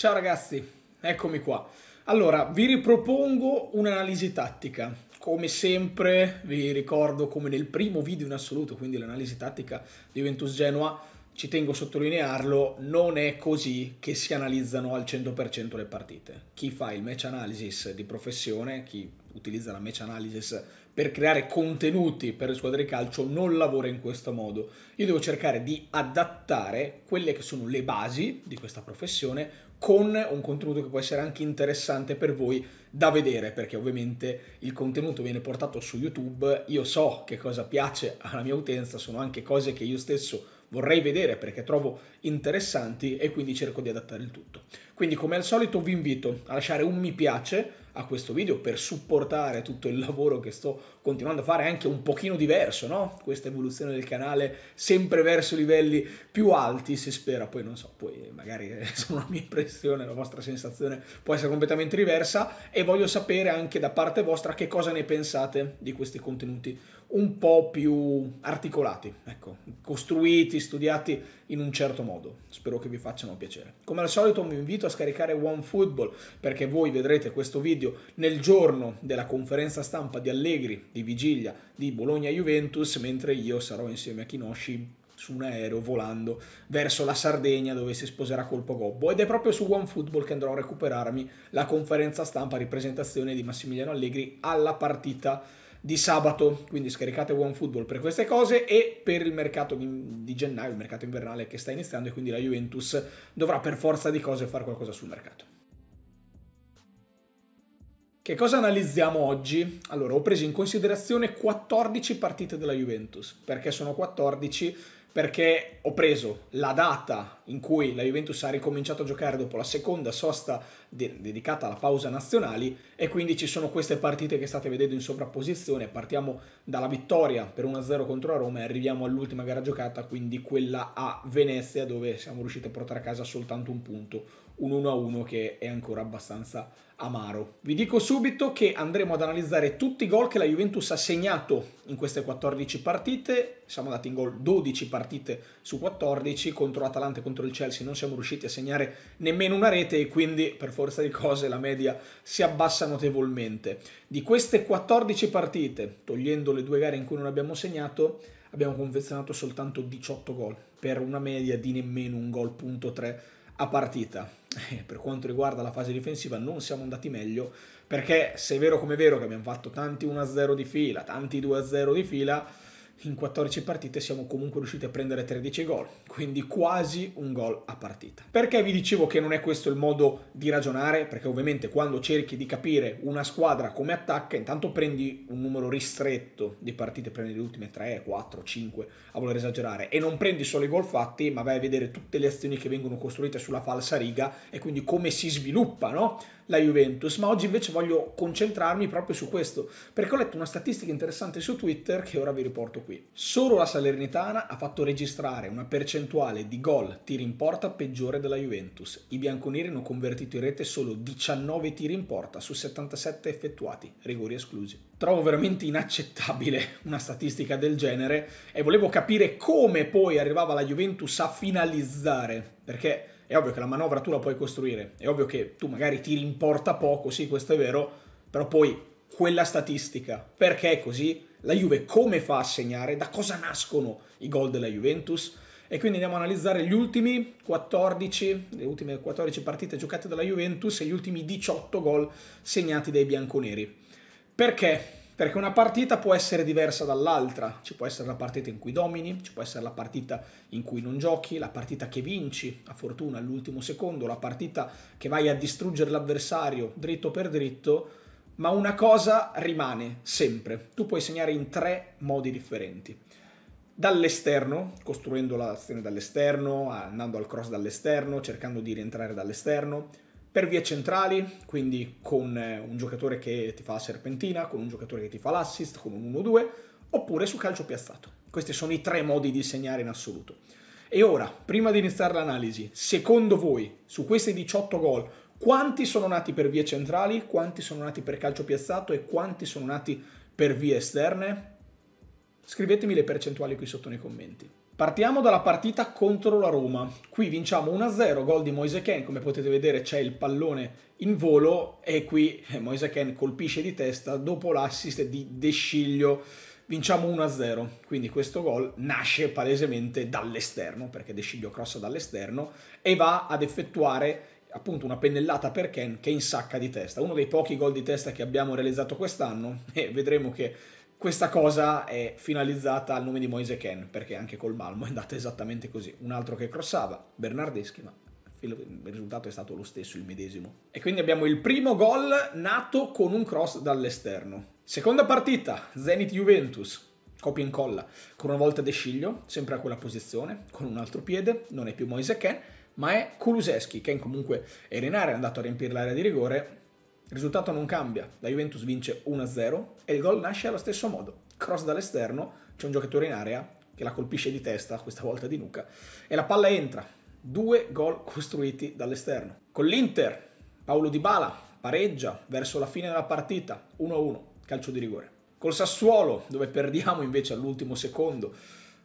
Ciao ragazzi, eccomi qua. Allora, vi ripropongo un'analisi tattica. Come sempre, vi ricordo come nel primo video in assoluto, quindi l'analisi tattica di Juventus Genoa, ci tengo a sottolinearlo, non è così che si analizzano al 100% le partite. Chi fa il match analysis di professione, chi utilizza la match analysis per creare contenuti per le squadre di calcio non lavora in questo modo. Io devo cercare di adattare quelle che sono le basi di questa professione con un contenuto che può essere anche interessante per voi da vedere, perché ovviamente il contenuto viene portato su YouTube, io so che cosa piace alla mia utenza, sono anche cose che io stesso vorrei vedere perché trovo interessanti e quindi cerco di adattare il tutto. Quindi come al solito vi invito a lasciare un mi piace a questo video per supportare tutto il lavoro che sto continuando a fare anche un pochino diverso, no? Questa evoluzione del canale sempre verso livelli più alti, si spera, poi non so, poi magari è eh, una mia impressione, la vostra sensazione può essere completamente diversa e voglio sapere anche da parte vostra che cosa ne pensate di questi contenuti un po' più articolati, ecco, costruiti, studiati in un certo modo. Spero che vi facciano piacere. Come al solito vi invito a scaricare OneFootball perché voi vedrete questo video nel giorno della conferenza stampa di Allegri di vigilia di Bologna-Juventus, mentre io sarò insieme a Kinoshi su un aereo volando verso la Sardegna dove si sposerà colpo gobbo ed è proprio su OneFootball che andrò a recuperarmi la conferenza stampa di presentazione di Massimiliano Allegri alla partita di sabato, quindi scaricate OneFootball per queste cose e per il mercato di, di, gennaio, il mercato invernale che sta iniziando e quindi la Juventus dovrà per forza di cose fare qualcosa sul mercato. Che cosa analizziamo oggi? Allora, ho preso in considerazione 14 partite della Juventus. Perché sono 14? Perché ho preso la data in cui la Juventus ha ricominciato a giocare dopo la seconda sosta de dedicata alla pausa nazionali e quindi ci sono queste partite che state vedendo in sovrapposizione. Partiamo dalla vittoria per 1-0 contro la Roma e arriviamo all'ultima gara giocata, quindi quella a Venezia dove siamo riusciti a portare a casa soltanto un punto un 1-1 che è ancora abbastanza amaro. Vi dico subito che andremo ad analizzare tutti i gol che la Juventus ha segnato in queste 14 partite. Siamo andati in gol 12 partite su 14 contro l'Atalanta e contro il Chelsea. Non siamo riusciti a segnare nemmeno una rete e quindi per forza di cose la media si abbassa notevolmente. Di queste 14 partite, togliendo le due gare in cui non abbiamo segnato, abbiamo confezionato soltanto 18 gol per una media di nemmeno un gol punto 3 a partita eh, per quanto riguarda la fase difensiva non siamo andati meglio perché se è vero come è vero che abbiamo fatto tanti 1-0 di fila, tanti 2-0 di fila, in 14 partite siamo comunque riusciti a prendere 13 gol, quindi quasi un gol a partita. Perché vi dicevo che non è questo il modo di ragionare? Perché ovviamente quando cerchi di capire una squadra come attacca, intanto prendi un numero ristretto di partite, prendi le ultime 3, 4, 5, a voler esagerare, e non prendi solo i gol fatti, ma vai a vedere tutte le azioni che vengono costruite sulla falsa riga e quindi come si sviluppa, no? la Juventus, ma oggi invece voglio concentrarmi proprio su questo, perché ho letto una statistica interessante su Twitter che ora vi riporto qui. Solo la Salernitana ha fatto registrare una percentuale di gol tiri in porta peggiore della Juventus. I bianconeri hanno convertito in rete solo 19 tiri in porta su 77 effettuati, rigori esclusi. Trovo veramente inaccettabile una statistica del genere e volevo capire come poi arrivava la Juventus a finalizzare, perché è ovvio che la manovra tu la puoi costruire, è ovvio che tu magari ti rimporta poco, sì, questo è vero, però poi quella statistica, perché è così? La Juve come fa a segnare? Da cosa nascono i gol della Juventus? E quindi andiamo a analizzare gli ultimi 14, le ultime 14 partite giocate dalla Juventus e gli ultimi 18 gol segnati dai bianconeri. Perché? perché una partita può essere diversa dall'altra, ci può essere la partita in cui domini, ci può essere la partita in cui non giochi, la partita che vinci a fortuna all'ultimo secondo, la partita che vai a distruggere l'avversario dritto per dritto, ma una cosa rimane sempre, tu puoi segnare in tre modi differenti. Dall'esterno, costruendo l'azione dall'esterno, andando al cross dall'esterno, cercando di rientrare dall'esterno, per vie centrali, quindi con eh, un giocatore che ti fa la serpentina, con un giocatore che ti fa l'assist, con un 1-2, oppure su calcio piazzato. Questi sono i tre modi di segnare in assoluto. E ora, prima di iniziare l'analisi, secondo voi, su questi 18 gol, quanti sono nati per vie centrali, quanti sono nati per calcio piazzato e quanti sono nati per vie esterne? Scrivetemi le percentuali qui sotto nei commenti. Partiamo dalla partita contro la Roma. Qui vinciamo 1-0, gol di Moise Ken, come potete vedere c'è il pallone in volo e qui eh, Moise Ken colpisce di testa dopo l'assist di Desciglio. Vinciamo 1-0, quindi questo gol nasce palesemente dall'esterno, perché Desciglio crossa dall'esterno e va ad effettuare appunto una pennellata per Ken che insacca di testa. Uno dei pochi gol di testa che abbiamo realizzato quest'anno e vedremo che questa cosa è finalizzata al nome di Moise Ken, perché anche col Malmo è andata esattamente così. Un altro che crossava, Bernardeschi, ma il risultato è stato lo stesso, il medesimo. E quindi abbiamo il primo gol nato con un cross dall'esterno. Seconda partita, Zenit-Juventus, copia e incolla, con una volta De Sciglio, sempre a quella posizione, con un altro piede, non è più Moise Ken, ma è Kuluseschi, che comunque era in area, è andato a riempire l'area di rigore, il risultato non cambia, la Juventus vince 1-0 e il gol nasce allo stesso modo. Cross dall'esterno, c'è un giocatore in area che la colpisce di testa, questa volta di nuca, e la palla entra. Due gol costruiti dall'esterno. Con l'Inter, Paolo Di Bala pareggia verso la fine della partita, 1-1, calcio di rigore. Col Sassuolo, dove perdiamo invece all'ultimo secondo,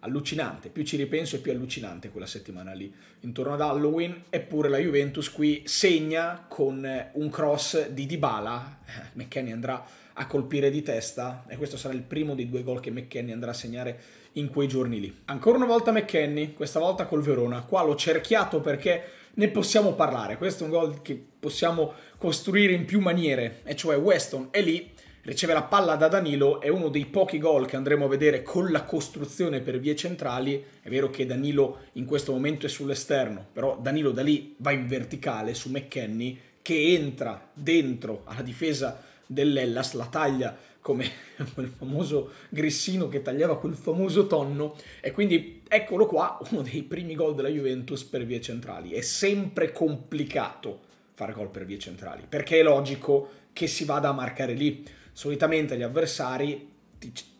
allucinante, più ci ripenso e più allucinante quella settimana lì, intorno ad Halloween, eppure la Juventus qui segna con eh, un cross di Dybala, eh, McKenny andrà a colpire di testa e questo sarà il primo dei due gol che McKenny andrà a segnare in quei giorni lì. Ancora una volta McKenny, questa volta col Verona, qua l'ho cerchiato perché ne possiamo parlare, questo è un gol che possiamo costruire in più maniere, e cioè Weston è lì riceve la palla da Danilo, è uno dei pochi gol che andremo a vedere con la costruzione per vie centrali, è vero che Danilo in questo momento è sull'esterno, però Danilo da lì va in verticale su McKenny che entra dentro alla difesa dell'Ellas, la taglia come quel famoso grissino che tagliava quel famoso tonno e quindi eccolo qua uno dei primi gol della Juventus per vie centrali. È sempre complicato fare gol per vie centrali perché è logico che si vada a marcare lì solitamente gli avversari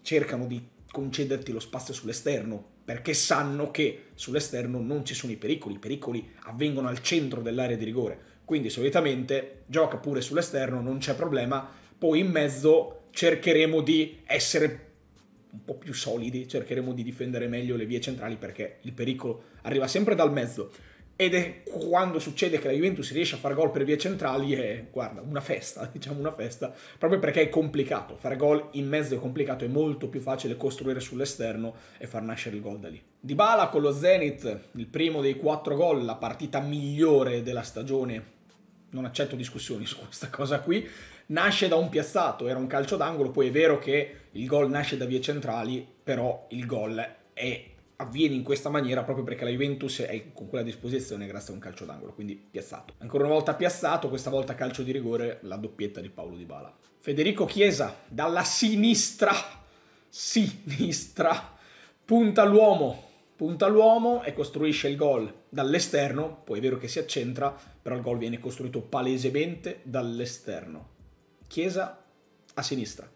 cercano di concederti lo spazio sull'esterno perché sanno che sull'esterno non ci sono i pericoli, i pericoli avvengono al centro dell'area di rigore, quindi solitamente gioca pure sull'esterno, non c'è problema, poi in mezzo cercheremo di essere un po' più solidi, cercheremo di difendere meglio le vie centrali perché il pericolo arriva sempre dal mezzo ed è quando succede che la Juventus riesce a fare gol per vie centrali è, guarda, una festa, diciamo una festa, proprio perché è complicato, fare gol in mezzo è complicato, è molto più facile costruire sull'esterno e far nascere il gol da lì. Dybala con lo Zenit, il primo dei quattro gol, la partita migliore della stagione, non accetto discussioni su questa cosa qui, nasce da un piazzato, era un calcio d'angolo, poi è vero che il gol nasce da vie centrali, però il gol è avviene in questa maniera proprio perché la Juventus è con quella disposizione grazie a un calcio d'angolo, quindi piazzato. Ancora una volta piazzato, questa volta calcio di rigore, la doppietta di Paolo Di Bala. Federico Chiesa dalla sinistra, sinistra, punta l'uomo, punta l'uomo e costruisce il gol dall'esterno, poi è vero che si accentra, però il gol viene costruito palesemente dall'esterno. Chiesa a sinistra,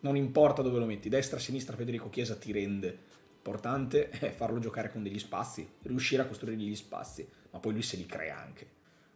non importa dove lo metti, destra, sinistra, Federico Chiesa ti rende L'importante è farlo giocare con degli spazi, riuscire a costruire degli spazi, ma poi lui se li crea anche.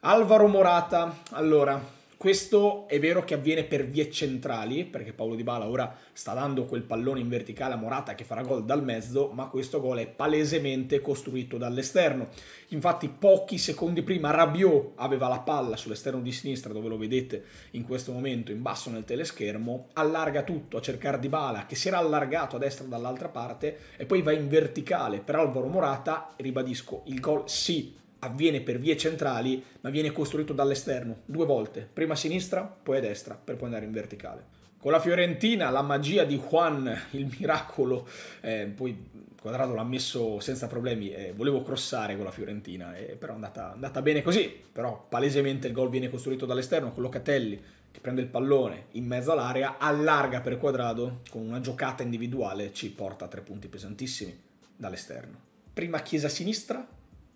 Alvaro Morata, allora, questo è vero che avviene per vie centrali, perché Paolo Di Bala ora sta dando quel pallone in verticale a Morata che farà gol dal mezzo, ma questo gol è palesemente costruito dall'esterno. Infatti pochi secondi prima Rabiot aveva la palla sull'esterno di sinistra, dove lo vedete in questo momento in basso nel teleschermo, allarga tutto a cercare Di Bala, che si era allargato a destra dall'altra parte, e poi va in verticale per Alvaro Morata, ribadisco, il gol sì avviene per vie centrali, ma viene costruito dall'esterno, due volte, prima a sinistra, poi a destra, per poi andare in verticale. Con la Fiorentina la magia di Juan, il miracolo, eh, poi Quadrado l'ha messo senza problemi, eh, volevo crossare con la Fiorentina, eh, però è andata, andata, bene così, però palesemente il gol viene costruito dall'esterno con Locatelli che prende il pallone in mezzo all'area, allarga per Quadrado, con una giocata individuale ci porta a tre punti pesantissimi dall'esterno. Prima chiesa sinistra,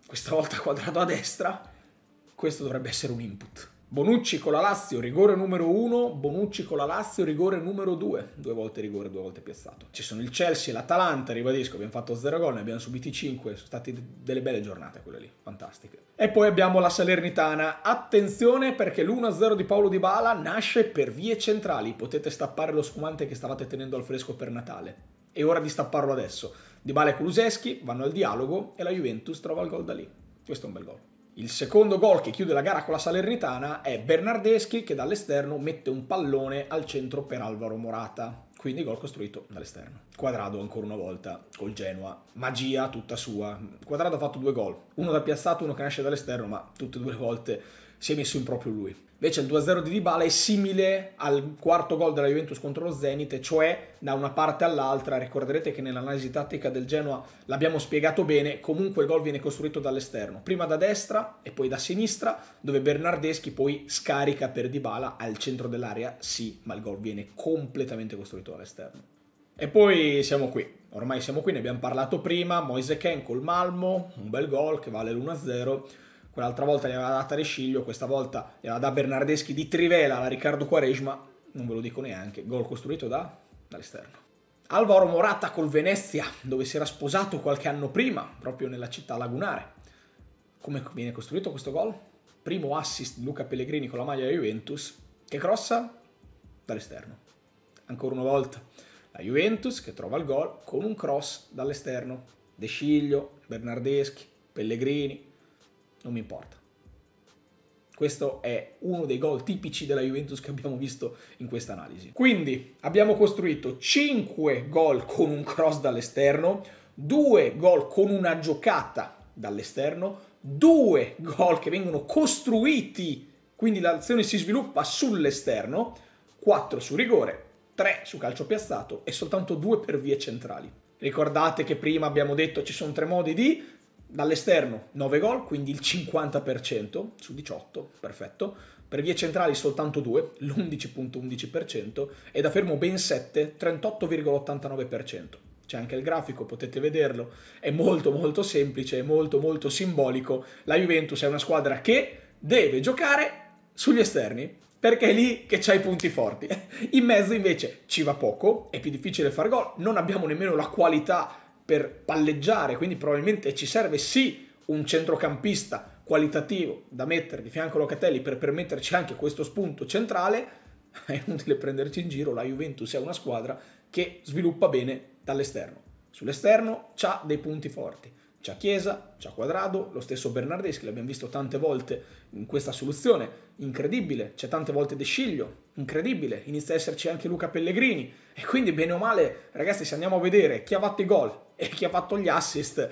questa volta quadrato a destra, questo dovrebbe essere un input. Bonucci con la Lazio, rigore numero 1, Bonucci con la Lazio, rigore numero 2, due volte rigore, due volte piazzato. Ci sono il Chelsea e l'Atalanta, ribadisco, abbiamo fatto 0 gol, ne abbiamo subiti 5, sono state delle belle giornate quelle lì, fantastiche. E poi abbiamo la Salernitana, attenzione perché l'1-0 di Paolo Di Bala nasce per vie centrali, potete stappare lo sfumante che stavate tenendo al fresco per Natale, è ora di stapparlo adesso di Bale e Kuluseschi vanno al dialogo e la Juventus trova il gol da lì. Questo è un bel gol. Il secondo gol che chiude la gara con la Salernitana è Bernardeschi che dall'esterno mette un pallone al centro per Alvaro Morata. Quindi gol costruito dall'esterno. Quadrado ancora una volta col Genoa. Magia tutta sua. Quadrado ha fatto due gol. Uno da piazzato, uno che nasce dall'esterno, ma tutte e due le volte si è messo in proprio lui. Invece il 2-0 di Dybala è simile al quarto gol della Juventus contro lo Zenit, cioè da una parte all'altra, ricorderete che nell'analisi tattica del Genoa l'abbiamo spiegato bene, comunque il gol viene costruito dall'esterno, prima da destra e poi da sinistra, dove Bernardeschi poi scarica per Dybala al centro dell'area, sì, ma il gol viene completamente costruito dall'esterno. E poi siamo qui, ormai siamo qui, ne abbiamo parlato prima, Moise Ken col Malmo, un bel gol che vale l'1-0, quell'altra volta gli aveva data Resciglio, questa volta gliela da Bernardeschi di Trivela alla Riccardo Quaresma, non ve lo dico neanche, gol costruito da, dall'esterno. Alvaro Morata col Venezia, dove si era sposato qualche anno prima, proprio nella città lagunare. Come viene costruito questo gol? Primo assist di Luca Pellegrini con la maglia Juventus, che crossa dall'esterno. Ancora una volta la Juventus che trova il gol con un cross dall'esterno. De Sciglio, Bernardeschi, Pellegrini, non mi importa. Questo è uno dei gol tipici della Juventus che abbiamo visto in questa analisi. Quindi abbiamo costruito 5 gol con un cross dall'esterno, 2 gol con una giocata dall'esterno, 2 gol che vengono costruiti, quindi l'azione si sviluppa sull'esterno, 4 su rigore, 3 su calcio piazzato e soltanto 2 per vie centrali. Ricordate che prima abbiamo detto ci sono tre modi di Dall'esterno 9 gol, quindi il 50% su 18, perfetto. Per vie centrali soltanto 2, l'11.11% e da fermo ben 7, 38,89%. C'è anche il grafico, potete vederlo, è molto molto semplice, è molto molto simbolico. La Juventus è una squadra che deve giocare sugli esterni, perché è lì che c'hai i punti forti. In mezzo invece ci va poco, è più difficile far gol, non abbiamo nemmeno la qualità per palleggiare, quindi probabilmente ci serve sì un centrocampista qualitativo da mettere di fianco a Locatelli per permetterci anche questo spunto centrale, è inutile prenderci in giro, la Juventus è una squadra che sviluppa bene dall'esterno. Sull'esterno c'ha dei punti forti, c'ha Chiesa, c'ha Quadrado, lo stesso Bernardeschi, l'abbiamo visto tante volte in questa soluzione, incredibile, c'è tante volte De Sciglio, incredibile, inizia a esserci anche Luca Pellegrini e quindi bene o male, ragazzi, se andiamo a vedere chi ha fatto i gol e chi ha fatto gli assist,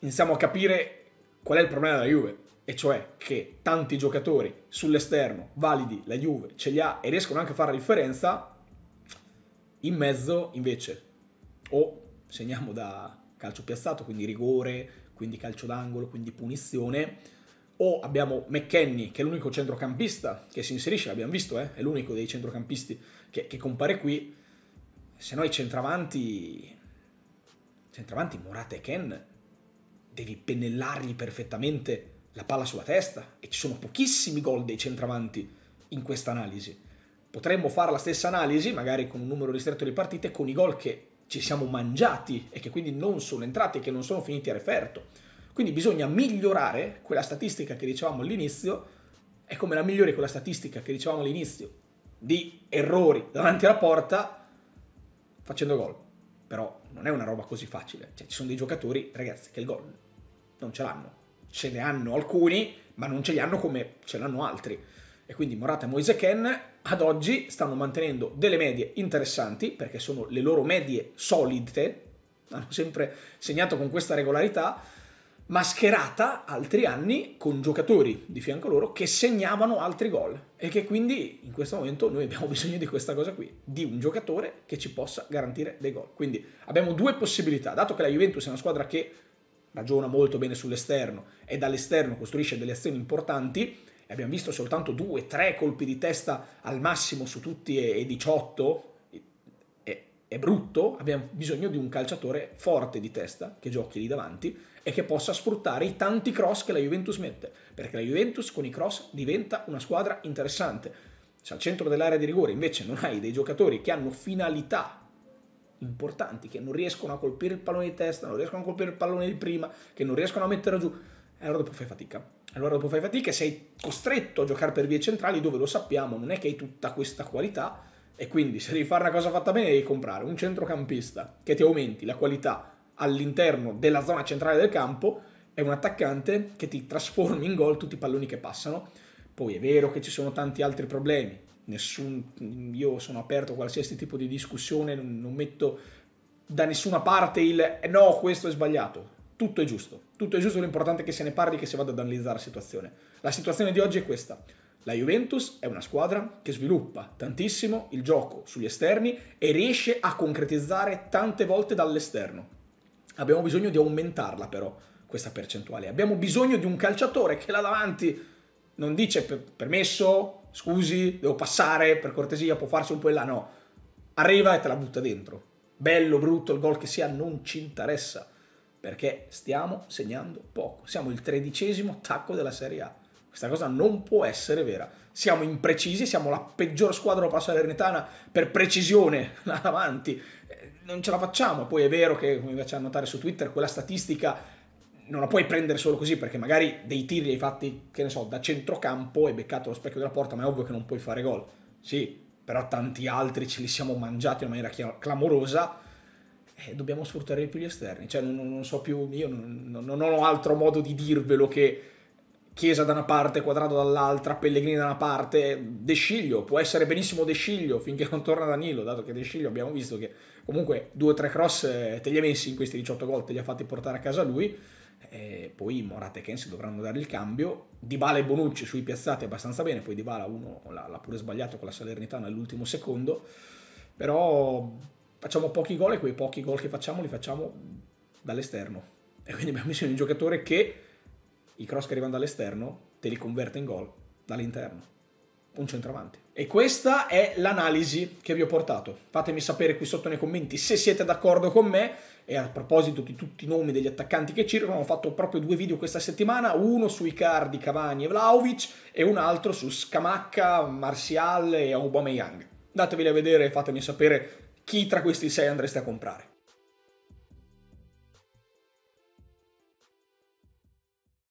iniziamo a capire qual è il problema della Juve. E cioè che tanti giocatori sull'esterno validi la Juve ce li ha e riescono anche a fare la differenza, in mezzo invece o segniamo da calcio piazzato, quindi rigore, quindi calcio d'angolo, quindi punizione, o abbiamo McKenny che è l'unico centrocampista che si inserisce, l'abbiamo visto, eh? è l'unico dei centrocampisti che, che compare qui, se no i centravanti centravanti Morata e Ken devi pennellargli perfettamente la palla sulla testa e ci sono pochissimi gol dei centravanti in questa analisi. Potremmo fare la stessa analisi, magari con un numero ristretto di partite, con i gol che ci siamo mangiati e che quindi non sono entrati e che non sono finiti a referto. Quindi bisogna migliorare quella statistica che dicevamo all'inizio, è come la migliore quella statistica che dicevamo all'inizio di errori davanti alla porta facendo gol. Però non è una roba così facile. Cioè, ci sono dei giocatori, ragazzi, che il gol non ce l'hanno. Ce ne hanno alcuni, ma non ce li hanno come ce l'hanno altri. E quindi Morata e Moise Ken ad oggi stanno mantenendo delle medie interessanti, perché sono le loro medie solide, hanno sempre segnato con questa regolarità, mascherata altri anni con giocatori di fianco loro che segnavano altri gol e che quindi in questo momento noi abbiamo bisogno di questa cosa qui, di un giocatore che ci possa garantire dei gol. Quindi abbiamo due possibilità, dato che la Juventus è una squadra che ragiona molto bene sull'esterno e dall'esterno costruisce delle azioni importanti, e abbiamo visto soltanto due, tre colpi di testa al massimo su tutti e 18, è brutto, abbiamo bisogno di un calciatore forte di testa che giochi lì davanti e che possa sfruttare i tanti cross che la Juventus mette, perché la Juventus con i cross diventa una squadra interessante. Se al centro dell'area di rigore invece non hai dei giocatori che hanno finalità importanti, che non riescono a colpire il pallone di testa, non riescono a colpire il pallone di prima, che non riescono a mettere giù, allora dopo fai fatica. Allora dopo fai fatica e sei costretto a giocare per vie centrali dove lo sappiamo, non è che hai tutta questa qualità e quindi se devi fare una cosa fatta bene devi comprare un centrocampista che ti aumenti la qualità all'interno della zona centrale del campo è un attaccante che ti trasformi in gol tutti i palloni che passano. Poi è vero che ci sono tanti altri problemi, Nessun, io sono aperto a qualsiasi tipo di discussione, non metto da nessuna parte il eh no, questo è sbagliato, tutto è giusto, tutto è giusto, l'importante è che se ne parli, che si vada ad analizzare la situazione. La situazione di oggi è questa. La Juventus è una squadra che sviluppa tantissimo il gioco sugli esterni e riesce a concretizzare tante volte dall'esterno Abbiamo bisogno di aumentarla però, questa percentuale. Abbiamo bisogno di un calciatore che là davanti non dice permesso, scusi, devo passare, per cortesia, può farsi un po' in là, no. Arriva e te la butta dentro. Bello, brutto, il gol che sia, non ci interessa, perché stiamo segnando poco. Siamo il tredicesimo attacco della Serie A. Questa cosa non può essere vera. Siamo imprecisi, siamo la peggior squadra dopo Salernitana per precisione là davanti non ce la facciamo. Poi è vero che, come vi faccio notare su Twitter, quella statistica non la puoi prendere solo così perché magari dei tiri li hai fatti, che ne so, da centrocampo e beccato lo specchio della porta, ma è ovvio che non puoi fare gol. Sì, però tanti altri ce li siamo mangiati in maniera clamorosa e dobbiamo sfruttare di più gli esterni. Cioè, non, non so più, io non, non, ho altro modo di dirvelo che Chiesa da una parte, Quadrado dall'altra, Pellegrini da una parte, De Sciglio, può essere benissimo De Sciglio finché non torna Danilo, dato che De Sciglio abbiamo visto che comunque due o tre cross eh, te li ha messi in questi 18 gol, te li ha fatti portare a casa lui, e poi Morata e Kensi dovranno dare il cambio, Dybala e Bonucci sui piazzati abbastanza bene, poi Dybala uno l'ha pure sbagliato con la Salernitana nell'ultimo secondo, però facciamo pochi gol e quei pochi gol che facciamo li facciamo dall'esterno, e quindi abbiamo bisogno di un giocatore che i cross che arrivano dall'esterno te li converte in gol dall'interno. Un centravanti. E questa è l'analisi che vi ho portato. Fatemi sapere qui sotto nei commenti se siete d'accordo con me. E a proposito di tutti i nomi degli attaccanti che circolano, ho fatto proprio due video questa settimana, uno su Icardi, Cavani e Vlaovic e un altro su Scamacca, Martial e Aubameyang. Andatevi a vedere e fatemi sapere chi tra questi sei andreste a comprare.